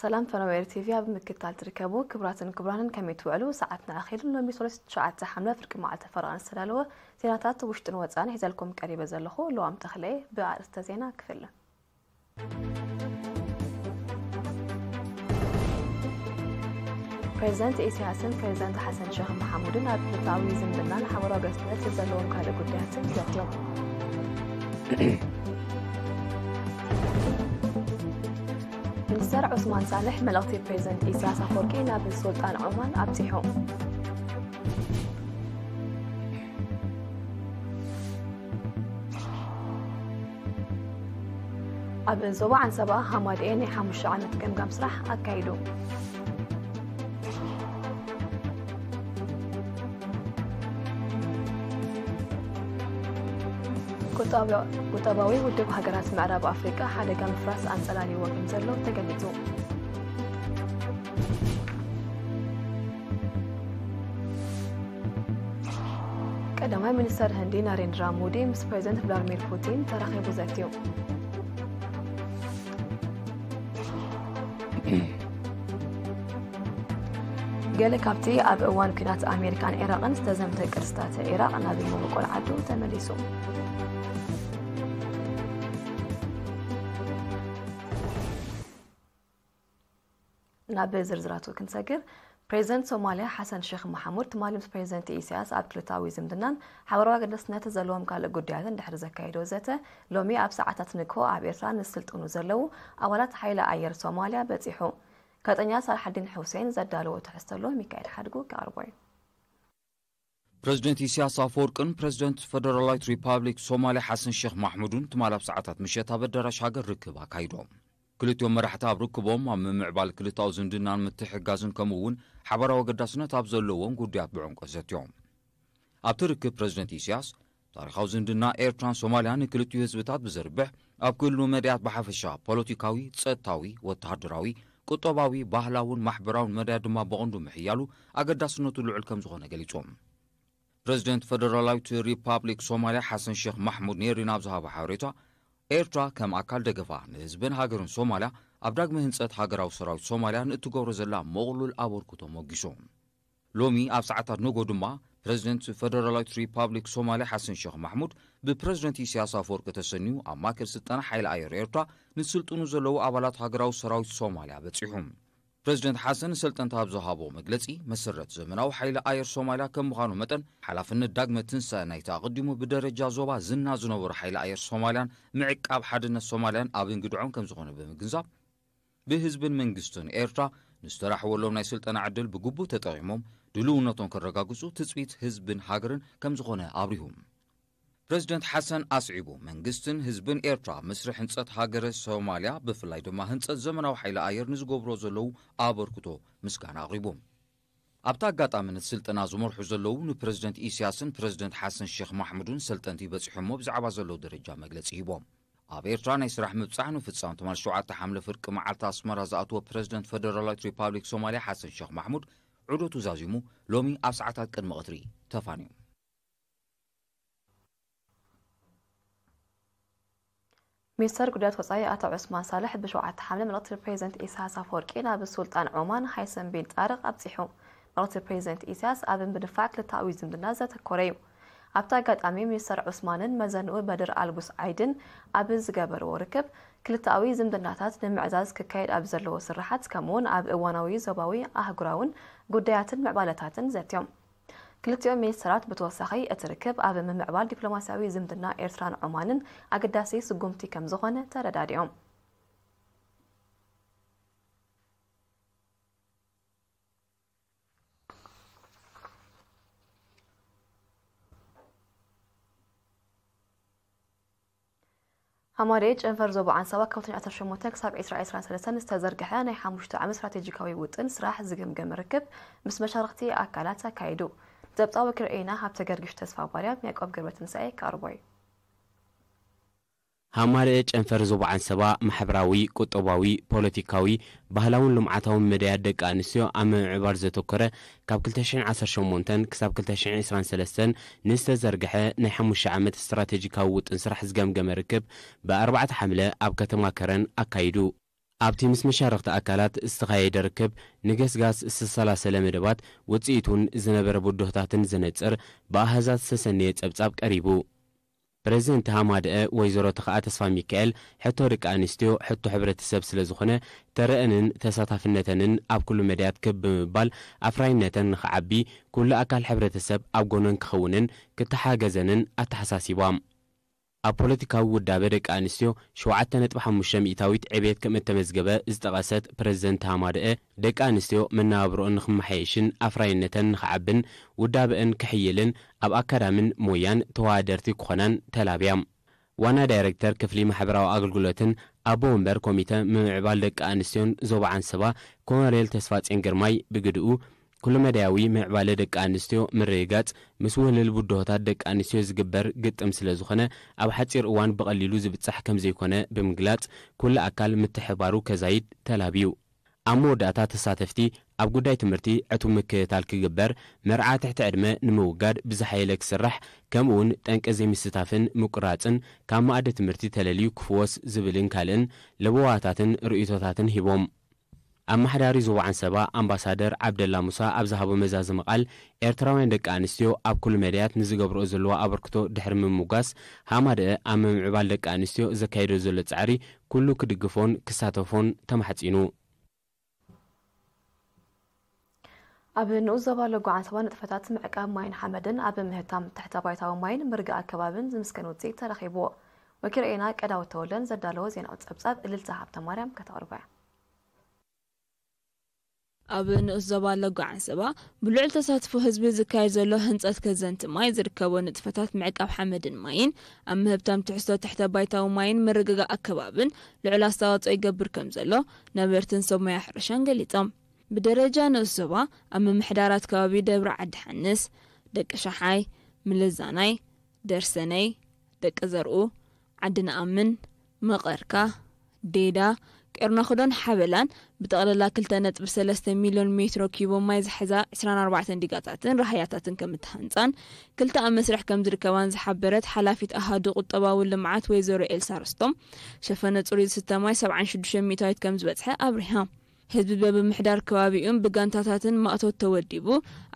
ሰላም ፈነወር ቲቪ ኣብ ምክትታል ትርከቡ ክቡራትን ክቡራንን ከመይ ትውዕሉ ሰዓትና ኣኺሉ ሎሚ 3 ሓምለ ፍርቂ መዓልቲ ፈረቓ ዝተዳለወ ዜናታት ውሽጥን ወፃን ሒዘልኩም ቀሪበ ዘለኹ ለዋም ተኽለየ ብኣርእስተ ዜና ክፍል ፕሬዚዳንት ኢሳያስን ፕሬዚዳንት ሓሰን ሼክ መሓሙድን ኣብ ክልታዊ ዝምድናን ሓበራዊ ገስነት ዘለዎም ካልእ ጉዳያትን ዘኽሎም مستر عثمان صالح ملاطي بريزنت إساسة خوركي نابي السلطان عمان أبتحو أبن زوبا عن سبا هماد إيني حمش عنا تكم أكايدو ውጣባዊ ውድብ ሃገራት ምዕራብ ኣፍሪቃ ሓደጋ ምፍራስ ኣጸላልይዎ ከም ዘሎ ተገሊጹ ቀዳማይ ሚኒስተር ህንዲ ናሬንድራ ሞዲ ምስ ፕሬዚደንት ቭላድሚር ፑቲን ተራኺቡ ዘትዩ ገለ ካብቲ ኣብ እዋን ኩናት ኣሜሪካን ኢራቅን ዝተዘምተ ቅርስታት ኢራቅ ናብ ምውቆል ዓዱ ተመሊሱ ናብ ዝርዝራቱ ክንሰግር ፕሬዚደንት ሶማልያ ሓሰን ሸክ መሓሙድ ምስ ፕሬዚደንት ኢሳያስ ኣብ ክልታዊ ዝምድናን ሓበራዊ ኣገዳስነት ዘለዎም ካልእ ጉዳያትን ድሕሪ ዘካየደ ዘተ ሎሚ ኣብ ሰዓታት ንግሆ ኣብ ኤርትራ ንስልጥኑ ዘለው ኣባላት ሓይለ ኣየር ሶማልያ በፂሑ ጋዜጠኛ ሳልሓዲን ሑሴን ዘዳለዎ ትሕዝተሎ ሚካኤል ሓድጉ ከቅርቦ እዩ ፕረዚደንት ኢሳያስ ኣፈወርቅን ፕረዚደንት ፈደራላዊት ሪፓብሊክ ሶማልያ ሓሰን ሸክ ማሕሙድን ትማል ኣብ ሰዓታት ምሸት ኣብ ኣዳራሽ ሃገር ርክብ ኣካይዶም ክልትዮም መራሕቲ ኣብ ርክቦም ኣብ ምምዕባል ክልታዊ ዝምድናን ምትሕጋዝን ከምኡ እውን ሓበራዊ ኣገዳስነት ኣብ ዘለዎም ጉዳያት ብዕንቆ ዘትዮም ኣብቲ ርክብ ፕረዚደንት እስያስ ታሪካዊ ዝምድና ኤርትራን ሶማልያ ንክልትዩ ህዝብታት ብዘርብሕ ኣብ ክልሉ መድያት ብሓፈሻ ፖለቲካዊ ፀጥታዊ ወተሃደራዊ ቁጠባዊ ባህላውን ማሕበራውን መድያት ድማ ብቐንዱ ምሕያሉ ኣገዳስነቱ ልዑል ከም ዝኾነ ገሊፆም ፕረዚደንት ፈደራላዊት ሪፓብሊክ ሶማልያ ሓሰን ሼክ ማሕሙድ ኔሪ ናብ ዝሃበ ሓበሬታ ኤርትራ ከም ኣካል ደገፋ ንህዝብን ሃገርን ሶማልያ ኣብ ዳግሚ ህንፀት ሃገራዊ ሰራዊት ሶማልያ ንእትገብሮ ዘላ መቕሉል ኣበርክቶ መጊሶ ሎሚ ኣብ ሰዓታት ንጎ ድማ ፕረዚደንት ፈደራላዊት ሪፓብሊክ ሶማልያ ሓሰን ሸክ ማሕሙድ ብፕረዚደንት ኢሳያስ ፈወርቂ ተሰኒዩ ኣብ ማእከል ስልጠና ሓይሊ ኣየር ኤርትራ ንስልጡኑ ዘለዉ ኣባላት ሃገራዊ ሰራዊት ሶማልያ በፂሑ ፕሬዚደንት ሓሰን ንሰልጠንታ ብ ዝውሃቦ መግለፂ መሰረት ዘመናዊ ሓይሊ ኣየር ሶማልያ ከም ምዃኑ መጠን ሓላፍነት ዳግመ ትንሳ ናይቲ ቐዲሞ ብደረጃ ዞባ ዝና ዝነበሩ ሓይሊ ኣየር ሶማልያን ምዕቃብ ሓድነት ሶማልያን ኣብ ንግድዖም ከም ዝኾነ ብምግንዛብ ብህዝብን መንግስትን ኤርትራ ንዝተራሕበሎም ናይ ስልጠና ዕድል ብግቡእ ተጠቒሞም ድልውነቶም ክረጋግጹ ትፅቢት ህዝብን ሃገርን ከም ዝኾነ ኣብርሁ ፕረዚደንት ሓሰን ኣስዒቡ መንግስትን ህዝብን ኤርትራ ምስሪ ህንፀት ሃገረ ሶማልያ ብፍላይ ድማ ህንፀት ዘመናዊ ሓይሊ ኣየር ንዝገብሮ ዘለዉ ኣበርክቶ ምስጋና ኣቕሪቡ ኣብቲ ኣጋጣሚነት ስልጠና ዝመርሑ ዘለዉ ንፕረዚደንት ኢስያስን ፕረዚደንት ሓሰን ሼክ ማሕሙድን ሰልጠንቲ በፂሖሞ ብዛዕባ ዘለዉ ደረጃ መግለፂ ሂቦም ኣብ ኤርትራ ናይ ስራሕ ምብፃሕ ንፍፃም ትማል 7 ተ ሓምለ ፍርቂ መዓልቲ ኣስመራ ዝኣትዎ ፕረዚደንት ፈደራላዊት ሪፓብሊክ ሶማልያ ሓሰን ሼክ ማሕሙድ ዑዶ ተዛዚሙ ሎሚ ኣብ ሰዓታት ቅድሚ ቅትሪ ተፋንዮም ሚኒስተር ጉዳያት ወፃኢ ኣቶ ዑስማን ሳልሕ ብሸውዓተ ሓምለ መልእኽቲ ፕሬዚደንት ኢሳያስ ኣፈወርቂ ናብ ስልጣን ዑማን ሓይሰን ቢን ጣርቅ ኣብፂሑ መልእኽቲ ፕሬዚደንት ኢሳያስ ኣብን ብድፋዕ ክልታዊ ዝምድና ዘተኮረ እዩ ኣብቲ ኣጋጣሚ ሚኒስተር ዑስማንን መዘንኡ በድር ኣልጉስ ዓይድን ኣብ ዝገበርዎ ርክብ ክልታዊ ዝምድናታት ንምዕዛዝ ክካየድ ኣብ ዘለዎ ስራሓት ከምኡውን ኣብ እዋናዊ ዞባዊ ኣህጉራውን ጉዳያትን ምዕባለታትን ዘትዮም ክልቲኦ ሚኒስትራት ብተወሳኺ እቲ ርክብ ኣብ ምምዕባል ዲፕሎማስያዊ ዝምድና ኤርትራን ዑማንን ኣገዳሲ ስጉምቲ ከም ዝኾነ ተረዳዲኦም ሃማሬ ጨንፈር ዞባ ዓንሳባ ካብ 2018 ክሳብ 2023 ዝተዘርግሐ ናይ 5 ዓመት ስትራቴጂካዊ ውጥን ስራሕ ዝግምገም ርክብ ምስ መሻርክቲ ኣካላት ኣካይዱ ዘብፃዊ ክርአይና ሃብተ ገርግሽ ተስፋ ባርያም ያዕቆብ ገብረትንሳኤ ከኣርቦዩ ሃማርአ ጨንፈር ዞባ ሰባ ማሕበራዊ ቁጠባዊ ፖለቲካዊ ባህላውን ልምዓታውን መዳያት ደቂ ኣንስትዮ ኣብ ምምዕባር ዘተኮረ ካብ 218 ክሳብ 223 ንዝተዘርግሐ ናይ 5 ዓመት እስትራቴጂካዊ ውጥን ስራሕ ዝገምገመ ርክብ ብ4 ሓምለ ኣብ ከተማ ከረን ኣካይዱ ኣብቲ ምስ መሻርክቲ ኣካላት ዝተኻየደ ርክብ ንገስጋስ ዝተሰላሰለ መደባት ውፅኢቱን ዝነበረ ብድሆታትን ዘነፅር ብኣህዛት ዝተሰነየ ጸብጻብ ቀሪቡ ፕሬዚደንት ሃማድአ ወይዘሮ ተኸዓ ተስፋ ሚካኤል ሕቶ ደቂ ኣንስትዮ ሕቶ ሕብረተሰብ ስለ ዝኾነ ተረአንን ተሳታፍነተንን ኣብ ኩሉ መድያት ክብ ብምባል ኣፍራይነተን ንኽዓቢ ኩሉ ኣካል ሕብረተሰብ ኣብ ጎኖን ክኸውንን ክተሓገዘንን ኣተሓሳሲቦም ኣብ ፖለቲካዊ ውዳበ ደቂ ኣንስትዮ 7.5 ሚእታዊት ዕብት ከም እተመዝገበ ዝጠቐሰት ፕረዚደንት ሃማድአ ደቂ ኣንስትዮ መነባብሮኦን ንኽመሓየሽን ኣፍራይነተን ንኽዓብን ውዳበአን ክሕይልን ኣብ ኣካዳምን ሞያን ተዋደርቲ ክኾናን ተላብያ ዋና ዳይረክተር ክፍሊ ማሕበራዊ ኣገልግሎትን ኣቦ ወንበር ኮሚተ ምምዕባል ደቂ ኣንስትዮን ዞባ ዓንስባ ኮሎኔል ተስፋፅን ግርማይ ብግድኡ ኩሉ መዳያዊ ምዕባለ ደቂ ኣንስትዮ ምርይጋጽ ምስ ውህልል ቡድሆታት ደቂ ኣንስትዮ ዝግበር ግጥም ስለ ዝኾነ ኣብ ሓፂር እዋን ብቐሊሉ ዝብጻሕ ከም ዘይኮነ ብምግላጽ ኩሉ ኣካል ምትሕባሩ ከዛይድ ተላብዩ ኣብ መወዳእታ ተሳተፍቲ ኣብ ጉዳይ ትምህርቲ ዕቱብ ምክታል ክግበር መርዓ ትሕቲ ዕድመ ንምውጋድ ብዝሓየለ ክስራሕ ከምኡ እውን ጠንቀ ዘይምስታፍን ምቁራፅን ካብ መኣደ ትምህርቲ ተለልዩ ክፍወስ ዝብልን ካልእን ለበዋታትን ርእቶታትን ሂቦም ኣብ ማሕዳሪ ዝዋዓን ሰባ ኣምባሳደር ዓብደላ ሙሳ ኣብ ዝሃቦ መዛዚ ቓል ኤርትራውያን ደቂ ኣንስትዮ ኣብ ኩሉ መድያት ንዝገብርኦ ዘለዋ ኣበርክቶ ድሕሪ ምምጓስ ሃማድአ ኣብ ምምዕባል ደቂ ኣንስትዮ ዘካየደ ዘሎ ጻዕሪ ኩሉ ክድግፎን ክሳተፎን ተማሕጺኑ ኣብ ጓዓን ሰባ ንጥፈታት ምዕቃብ ማይን ሓመድን ኣብ ምህታም ትሕተ ባይታዊ ማይን ምርጋእ ኣከባብን ዝምስከን ውፅኢት ተረኺብዎ ወኪል ቀዳዊ ተወለን ዘዳለዎ ዜና ጸብጻብ እልልታ ሃብተማርያም ማርያም እያ ኣብ ንእስ ዞባ ለጓዓንሰባ ብልዑል ተሳትፎ ህዝቢ ዝካየድ ዘሎ ህንፀት ከዘንቲ ማይ ዝርከቦ ንጥፈታት ምዕቃብ ሓመድን ማይን ኣብ ምህብቶም ትሕዝቶ ተሕተ ባይታዊ ማይን መርግጋ ኣከባብን ልዑል ኣስተዋፅኦ ይገብር ከም ዘሎ ነበርትን ሶሞያ ሕርሻን ገሊፆም ብደረጃ ንእስ ዞባ ኣብ ምምሕዳራት ከባቢ ደብሪ ዓዲ ሓንስ ደቂ ሸሓይ ምለዛናይ ደርሰነይ ደቂ ዘርኡ ዓዲ ንኣምን መቐርካ ዴዳ ቀርና ክዶን ሓበላን ብጠቕለላ 2.3 ሚሊዮን ሜትሮ ኪቦ ማይ ዝሕዛ 24 ዲጋታትን ራህያታትን ከም እትሃንፃን ክልተ ኣብ መስርሕ ከም ዝርከባን ዝሓበረት ሓላፊት ኣሃዱ ቁጠባዊ ልምዓት ወይዘሮ ኤልሳ ርስቶም ሸፈነ ፅሩይ ዝስተ ማይ 76 ሚእታዊት ከም ዝበፅሐ ኣብሪሃ ህዝቢ በብምሕዳር ከባቢኡን ብጋንታታትን ማእቶት ተወዲቡ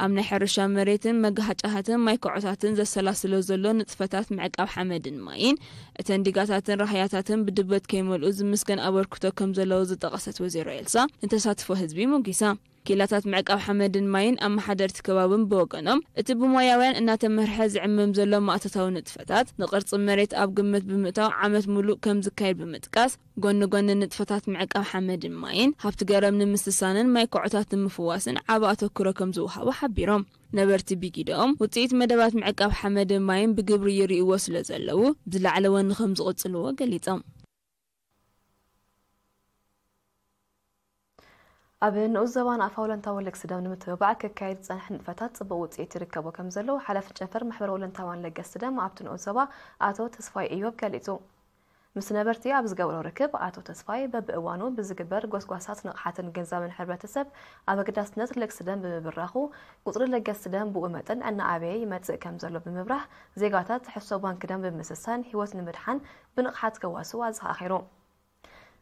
ኣብ ናይ ሕርሻ መሬትን መጋሃጫታትን ማይኮዖታትን ዘሰላስሎ ዘሎ ንጥፈታት ምዕቃብ ሓመድን ማይን እተን ዲጋታትን ራህያታትን ብድበት ከይመልኡ ዝምስገን ኣበርክቶ ከም ዘለዎ ዝጠቐሰት ወዜሮ ኤልሳ ንተሳትፎ ህዝቢ ሙጊሳ ምኪላታት ምዕቃብ ሓመድን ማይን ኣብ መሓደርቲ ከባብን ብወገኖም እቲ ብሞያውያን እናተመርሐ ዝዕምም ዘሎ ማእተታዊ ንጥፈታት ንቅርፂ መሬት ኣብ ግምት ብምእታው ዓመት ሙሉእ ከም ዝካየድ ብምጥቃስ ጎኒ ጎኒ ንጥፈታት ምዕቃብ ሓመድን ማይን ሃብቲ ገረም ንምስሳንን ማይ ኩዕታት ንምፍዋስን ዓብ ኣተክሮ ከም ዝውሃቡ ሓቢሮም ነበርቲ ቢጊድኦም ውፅኢት መደባት ምዕቃብ ሓመድን ማይን ብግብሪ ይርእይዎ ስለ ዘለዉ ብዝላዕለ ወኒ ከም ዝቕፅልዎ ገሊፆም ኣብ ንዕዘባን ኣፋውለንታ ወለግስዳብ ንምትብባዕ ክካየድ ዝፀንሐ ንጥፈታት ፅቡቅ ውፅኢት ይርከቦ ከም ዘለዎ ሓላፊ ጨንፈር ማሕበረ ወለንታዋን ለገስ ደም ኣብቲ ንዕዘባ ኣቶ ተስፋይ እዮብ ገሊጹ ምስ ነበርቲ ኣብ ዝገብሮ ርክብ ኣቶ ተስፋይ በብእዋኑ ብዝግበር ጎስጓሳት ንቕሓትን ገንዘብን ሕብረተሰብ ኣብ ኣገዳስነት ለግስ ደም ብምብራኹ ቁፅሪ ለገስ ደም ብኡ መጠን እናዓበየ ይመፅእ ከም ዘሎ ብምብራህ ዜጋታት ሕሶ ባንኪ ደም ብምስሳን ሂወት ንምድሓን ብንቕሓት ከዋስው ኣዘኻኺሩ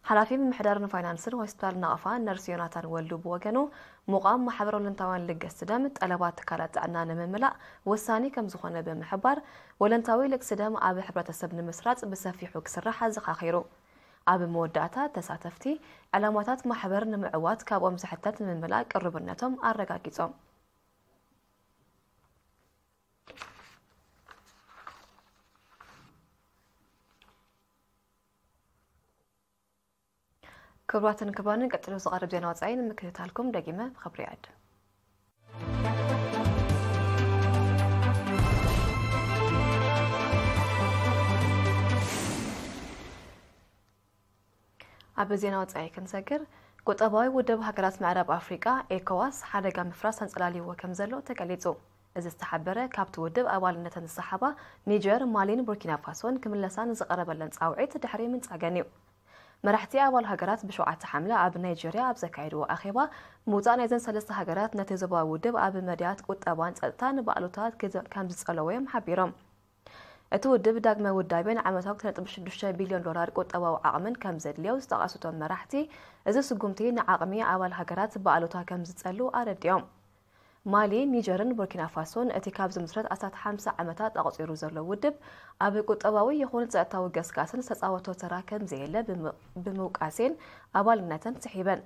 حلافی محدار نفایننسر و استوار نافان نرسیوناتان ولو بوگنو مقام محبر ولنتوان لگس سدم تقلبات تکالات عنان مملا وسانی کم زخانه به محبر ولنتوان لگس سدم آب حبرت سب نمسرات بسافی حکس رح از خاخیرو آب مودعتا تساتفتی علاماتات محبر نمعوات کابو مسحتات مملاک الربرنتم آرگاکیتام. ክብሯትን ክባንን ቀጥሎ ዝቐርብ ዜና ወፃኢን ምክትታልኩም ደጊመ ብክብሪ ያድ ኣብ ዜና ወፃኢ ክንሰግር ቁጠባዊ ውድብ ሃገራት ምዕራብ ኣፍሪቃ ኤኮዋስ ሓደጋ ምፍራስ ተንፀላልይዎ ከም ዘሎ ተገሊጹ እዚ ዝተሓበረ ካብቲ ውድብ ኣባልነተን ዝሰሓባ ኒጀር ማሊን ቡርኪና ፋሶን ክምለሳን ዝቐረበለን ፃውዒት ድሕሪ ምንፃገን እዩ مرحتي اول هجرات بشعات حمله اب نيجيريا اب زكايد واخيبا موزان ايزن سلسه هجرات نتزبا ودب اب مديات قطبان صلتان بالوتات كم زصلويم حبيرم اتو دب ودب داغما ودايبن عمت وقت نطب 6 بليون دولار قطبا وعقمن كم زدليو استقاسوتو مرحتي از سغمتي نعقمي اول هجرات بالوتا كم زصلو ارديوم ማሊ ኒጀርን ቡርኪና ፋሶን እቲ ካብ ዝምስረት 150 ዓመታት ኣቕፂሩ ዘሎ ውድብ ኣብ ቁጠባዊ ይኹን ፀጥታዊ ገስጋስን ዝተፃወቶ ተራ ከምዘየለ ብምውቃሴን ኣባልነተን ስሒበን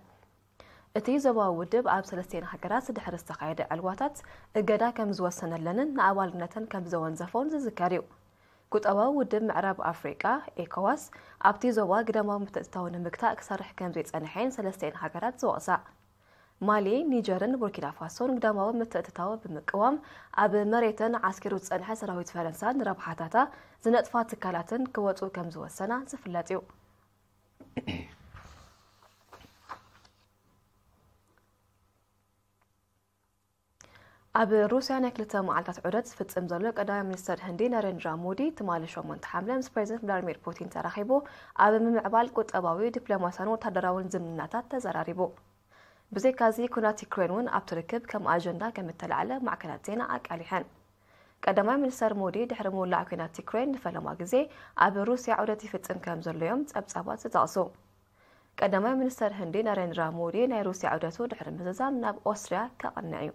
እቲ ዞባዊ ውድብ ኣብ ሰለስተን ሃገራት ድሕሪ ዝተካየደ ዕልዋታት እገዳ ከም ዝወሰነለንን ንኣባልነተን ከም ዘወንዘፎን ዝዝከር እዩ ቁጠባዊ ውድብ ምዕራብ ኣፍሪቃ ኤኮዋስ ኣብቲ ዞባ ግዳማዊ ምትእትታዊ ንምግታእ ክሰርሕ ከም ዘይፀንሐን ሰለስተን ሃገራት ዝወቕሳእ ማሊ ኒጀርን ቡርኪና ፋሶን ግዳማዊ ምትእትታዊ ብምቅዋም ኣብ መሬትን ዓስኪሩ ዝፀንሐ ሰራዊት ፈረንሳ ንረብሓታታ ዝነጥፋ ትካላትን ክወፁ ከም ዝወሰና ዝፍለጥ እዩ ኣብ ሩስያ ናይ ክልተ መዓልታት ዑደት ዝፍፅም ዘሎ ቀዳማ ሚኒስተር ህንዲ ነሬንድራ ሞዲ ትማሊ 8 ሓምለ ምስ ፕሬዚደንት ቭላድሚር ፑቲን ተራኺቡ ኣብ ምምዕባል ቁጠባዊ ዲፕሎማስያን ወታደራውን ዝምድናታት ተዘራሪቡ ብዘይካዚ ኩናት ዩክሬን እውን ኣብ ትርክብ ከም ኣጀንዳ ከም እተላዕለ ማዕከላት ዜና ኣቃሊሐን ቀዳማይ ሚኒስተር ሞዲ ድሕሪ ምውላዕ ኩናት ዩክሬን ንፈለማ ግዜ ኣብ ሩስያ ዑደት ይፍፅም ከም ዘሎ ፀብጻባት ዝጠቕሱ ቀዳማይ ሚኒስተር ህንዲ ነሬንድራ ሞዲ ናይ ሩስያ ዑደቱ ድሕሪ ምዝዛም ናብ ኦስትርያ ከቐንዕ እዩ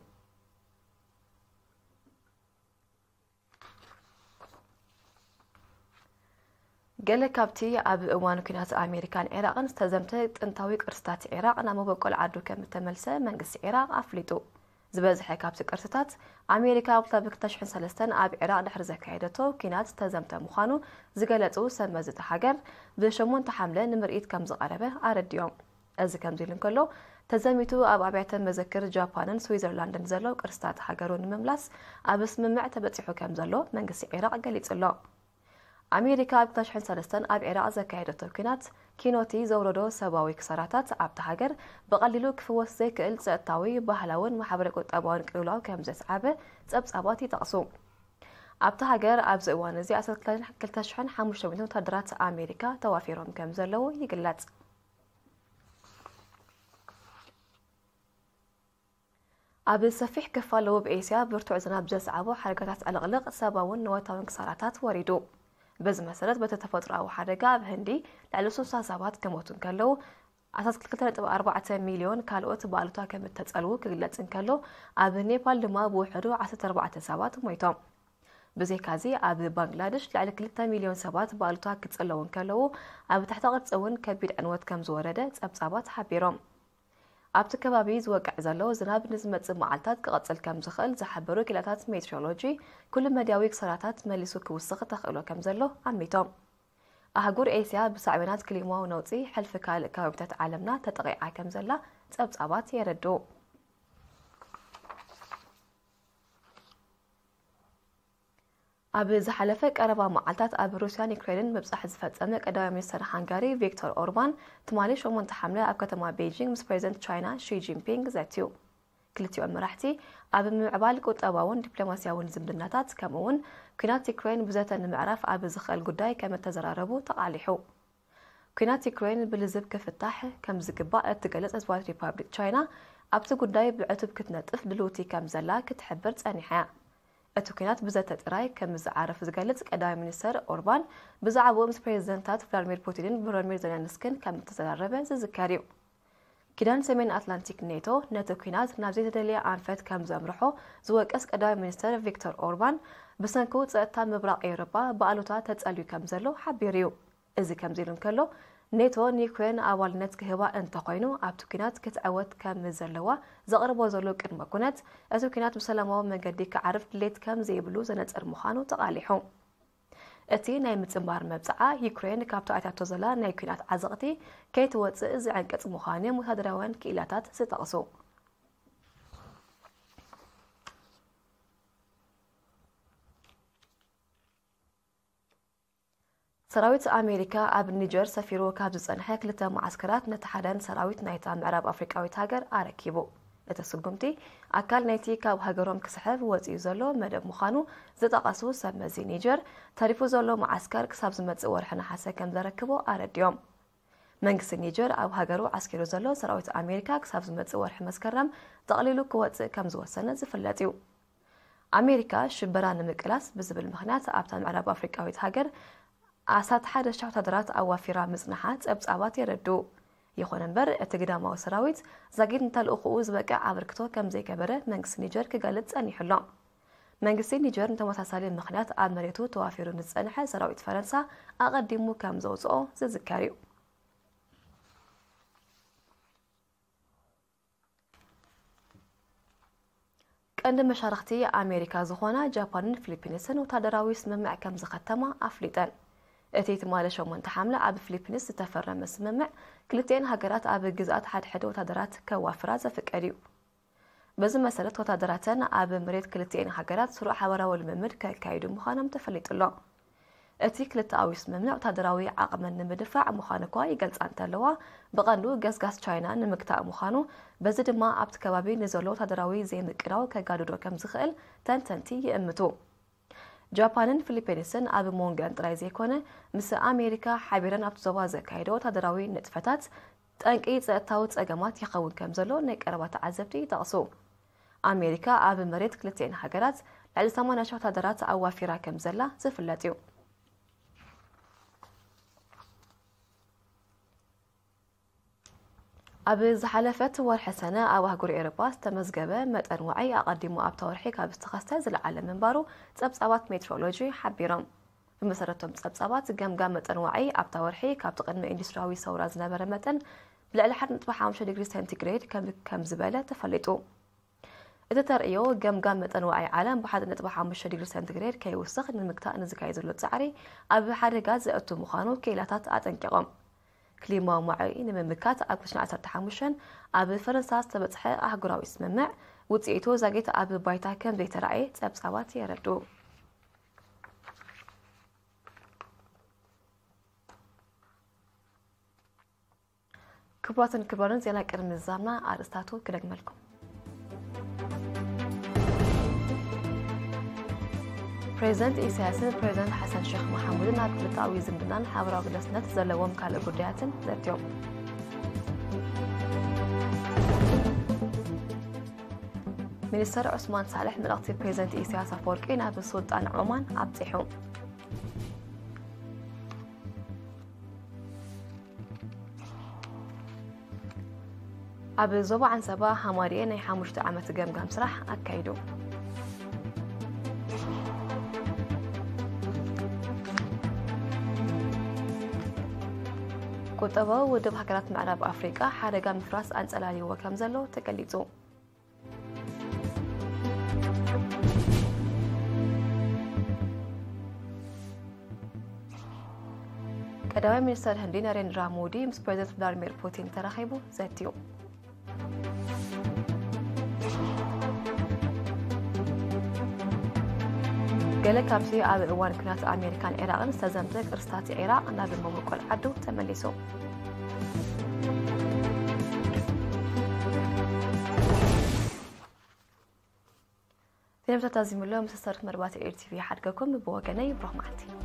ገለ ካብቲ ኣብ እዋን ኩናት ኣሜሪካን ዒራቅን ዝተዘምተ ጥንታዊ ቅርስታት ዒራቅ ናብ መበቆል ዓዱ ከም እተመልሰ መንግስቲ ዒራቅ ኣፍሊጡ ዝበዝሐ ካብቲ ቅርስታት ኣሜሪካ ኣብ 2003 ኣብ ዒራቅ ድሕሪ ዘካየደቶ ኩናት ዝተዘምተ ምዃኑ ዝገለፁ ሰመዝ ሃገር ብ8 ሓምለ ንምርኢት ከም ዝቐረበ ኣረዲዮም እዚ ከምዚ ኢሉ እንከሎ ተዘሚቱ ኣብ ኣብያተ መዘክር ጃፓንን ስዊዘርላንድን ዘሎ ቅርስታት ሃገሩ ንምምላስ ኣብ ስምምዕ ተበፂሑ ከም ዘሎ መንግስቲ ዒራቅ ገሊጹ ኣሎ أمريكا أب تشحن سلستن أب إرازة كهيدة توكينات كينوتي زوردو سباوي كسراتات أب تهاجر بغللو كفو السيك إلس التاوي بحلوان محبرة كوت أبوان كرولاو كمزيس أب تبس أباتي تقصو أب تهاجر أب زيوان زي أسد كل تشحن حموش تبينو تدرات أمريكا توافيرهم كمزلو يقلت أب السفيح كفالو بإيسيا برتو عزنا بجس أبو حركات الغلق سباوي نواتاون كسراتات وريدو በዚ መሰረት በተተፈጥሮዊ ሓደጋ ኣብ ህንዲ ልዕሊ 6ሳ ሰባት ክሞቱ እንከለዉ 12.4 ሚልዮን ካልኦት ባእልቷ ከም እተፀልዉ ክግለጽ እንከሎ ኣብ ኔፓል ድማ ብውሕዱ 14 ሰባት ሞይቶም ብዘይካዚ ኣብ ባንግላደሽ ልዕሊ 2 ልተ ሚልዮን ሰባት ባእልቷ ክጽለዉ እንከለዉ ኣብ ታሕቲ ቅርፂ እውን ከቢድ ዕንወት ከም ዝወረደ ጸብጻባት ሓቢሮም ኣብቲ ከባቢ ዝወቅዕ ዘሎ ዝናብ ንዝመፅእ መዓልትታት ክቐፅል ከም ዝኽእል ዝሓበሩ ክላታት ሜትሮሎጂ ኩሉ መድያዊ ክሰራታት መሊሱ ክውስኽ ተኽእሎ ከም ዘሎ ኣሚቶም ኣህጉር ኤስያ ብሳዕቤናት ክሊማዊ ነውፂ ሕልፊ ካልእ ከባቢታት ዓለምና ተጠቒዓ ከም ዘላ ጸብጻባት የረድኡ أبي زحلفك أربع معلتات أبي روسيا نيكرين مبصح زفت أمك أدوية ميستر هنغاري فيكتور أوربان تمالي شو من تحملة أبكة مع بيجينغ مس بريزنت تشاينا شي جين بينغ زاتيو كلتيو أمرحتي أبي معبالك وتأباون دبلوماسيا ونزمد النتات كمون كنات كرين بزات المعرف أبي زخل قداي كما تزراربو تقاليحو كنات كرين بلزب كفتاح كم زقباء تقلت أزوات ريبابليك تشاينا أبتو قداي بعتب كتنطف دلوتي كم زلا كتحبر تانيحا እቲ ኩናት ብዘተ ጥራይ ከም ዝዓረፍ ዝገልጽ ቀዳማይ ሚኒስተር ኦርባን ብዛዕባ ምስ ፕሬዚደንታት ቭላድሚር ፑቲንን ቮሎዲሚር ዘለንስክን ከም ዝተዘራረበ ዝዝከር እዩ ኪዳን ሰሜን ኣትላንቲክ ኔቶ ነቲ ኩናት ናብ ዘይተደልየ ኣንፈት ከም ዘምርሖ ዝወቀስ ቀዳማይ ሚኒስተር ቪክቶር ኦርባን ብሰንኪ ፀጥታ ምብራቅ ኤውሮፓ ብኣሉታ ተጸልዩ ከም ዘሎ ሓቢሩ እዩ እዚ ከምዚ ኢሉ እንከሎ ኔቶ ኒኩን ኣባልነት ክህባ እንተኮይኑ ኣብቲ ኩናት ክትዕወት ከም ዘለዋ ዘቕርቦ ዘሎ ቅድመ ኩነት እቲ ኩናት ብሰላማዊ መንገዲ ክዓርፍ ድሌት ከም ዘይብሉ ዘነፅር ምዃኑ ተቓሊሑ እቲ ናይ ምፅምባር መብፅዓ ዩክሬን ካብ ተኣታቶ ዘላ ናይ ኩናት ዓዘቕቲ ከይትወፅእ ዝዕንቅፅ ምዃነ ወታደራውያን ክኢላታት ዝተቕሱ ሰራዊት ኣሜሪካ ኣብ ኒጀር ሰፊሩ ካብ ዝፀንሐ ክልተ ማዓስከራት ነቲ ሓደን ሰራዊት ናይታ ምዕራብ ኣፍሪቃዊት ሃገር ኣረኪቡ እቲ ስጉምቲ ኣካል ናይቲ ካብ ሃገሮም ክስሕብ ወፂኡ ዘሎ መደብ ምዃኑ ዝጠቐሱ ሰብ መዚ ኒጀር ተሪፉ ዘሎ ማዓስከር ክሳብ ዝመፅእ ወርሒ ነሓሰ ከም ዘረክቦ ኣረድዮም መንግስቲ ኒጀር ኣብ ሃገሩ ዓስኪሩ ዘሎ ሰራዊት ኣሜሪካ ክሳብ ዝመፅእ ወርሒ መስከረም ጠቕሊሉ ክወፅእ ከም ዝወሰነ ዝፍለጥ እዩ ኣሜሪካ ሽበራ ንምቅላስ ብዝብል ምክንያት ኣብታ ምዕራብ ኣፍሪቃዊት ሃገር ኣሳት ሓደ ሻው ወታደራት ኣዋፊራ ምጽንሓ ጸብጻባት የረድኡ ይኹን እምበር እቲ ግዳማዊ ሰራዊት ዛጊድ እንተልእኽኡ ዝበቅዕ ኣበርክቶ ከም ዘይገበረ መንግስቲ ኒጀር ክገልጽ ጸኒሑ ኣሎ መንግስቲ ኒጀር ንተመሳሳሊ ምክንያት ኣብ መሬቱ ተዋፊሩ ንዝጸንሐ ሰራዊት ፈረንሳ ኣቐዲሙ ከም ዘውፅኦ ዝዝከር እዩ ቀንዲ መሻርክቲ ኣሜሪካ ዝኾና ጃፓንን ፊሊፒንስን ወታደራዊ ስምምዕ ከም ዝኸተማ ኣፍሊጠን እተይቲ ማለሸሞን ተሓምላ ኣብ ፊሊፒንስ ዝተፈረመ ስምምዕ ክልቲአን ሃገራት ኣብ ግዝኣት ሓድሕደ ወታደራት ከዋፍራ ዘፍቀድ እዩ በዚ መሰረት ወታደራተን ኣብ መሬት ክልቲአን ሃገራት ስሩዕ ሓበራዊ ልምምድ ከካይዱ ምዃኖም ተፈሊጡ ኣሎ እቲ ክልተኣዊ ስምምዕ ወታደራዊ ዓቕመን ንምድፋዕ ምዃኑ እኳ ይገልጻ እንተለዋ ብቐንዱ ገስጋስ ቻይና ንምግታእ ምዃኑ በዚ ድማ ኣብቲ ከባቢ ንዘሎ ወታደራዊ ዘይምቅዳው ከጋድዶ ከም ዝኽእል ተንተንቲ ይእምቱ ጃፓንን ፊሊፒንስን ኣብ ሞንገን ጥራይ ዘይኮነ ምስ ኣሜሪካ ሓቢረን ኣብቲ ዞባ ዘካየደ ወታደራዊ ንጥፈታት ጠንቂ ፀጥታዊ ፀገማት ይኸውን ከም ዘሎ ናይ ቀረባ ተዓዘብቲ ይጠቕሱ ኣሜሪካ ኣብ መሬት ክልተን ሃገራት ልዕሊ 8 80 ወታደራት ኣዋፊራ ከም ዘላ ዝፍለጥ እዩ ኣብ ዝሓለፈት ወርሒ ሰነ ኣብ ኣህጉር ኤሮጳ ዝተመዝገበ መጠን ውዓይ ኣቐዲሙ ኣብ ተወርሒ ካብ ዝተኸስተ ዝለዓለ ምንባሩ ጸብጻባት ሜትሮሎጂ ሓቢሮም ብመሰረቶም ጸብጻባት ገምጋም መጠን ውዓይ ኣብታ ወርሒ ካብቲ ቅድሚ ኢንዱስትሪያዊ ሰውራ ዝነበረ መጠን ብልዕሊ 1.5 ዲግሪ ሴንቲግሬድ ከም ዝበለ ተፈሊጡ እቲ ተርእዮ ገምጋም መጠን ውዓይ ዓለም ብ1.5 ዲግሪ ሴንቲግሬድ ከይውስኽ ንምግታእ ንዝካየድ ዘሎ ጻዕሪ ኣብ ሓደጋ ዘእቱ ምዃኑ ክኢላታት ኣጠንቂቖም ክሊማዊ ዋዕይ ንምምካት ኣብ 215 ኣብ ፈረንሳ ዝተበፅሐ ኣህጉራዊ ስምምዕ ውፅኢቱ ዛጊት ኣብ ባይታ ከም ዘይተረእየ ፀብፃባት የረዱ ክቡራትን ክቡራንን ዜና ቅድሚ ዛምና ኣርእስታቱ ክደግመልኩም President isiyaasin President Xasan Sheekh Maxamuudin ኣብ ክልታዊ ዝምድናን ሓበራዊ ግለስነት ዘለዎም ካልእ ጉዳያትን ዘድዮም ሚኒስተር ዑስማን ሳልሕ መልእኽቲ ፕሬዚደንት ኢሳያስ ኣፈወርቂ ናብ ስልጣን ዑማን ኣብፂሑ ኣብ ዞባ ዓንሰባ ሃማርየ ናይ ሓሙሽተ ዓመት ገምጋም ስራሕ ኣካይዱ ቁጠባ ወደብ ሃገራት ምዕራብ ኣፍሪቃ ሓደጋ ምፍራስ ኣንጸላልይዎ ከም ዘሎ ተገሊጹ ቀዳማይ ሚኒስተር ህንዲ ነሬንድራ ሞዲ ምስ ፕሬዚደንት ቭላድሚር ፑቲን ተራኺቡ ዘትዩ قال لك ابسي على اوان كنات امريكان العراق استزمتك ارستات العراق انا بالمبروك والعدو تمليسو في نبتة تازم اللوم تصرف مربات الـ RTV حدقكم بوغني برحمتي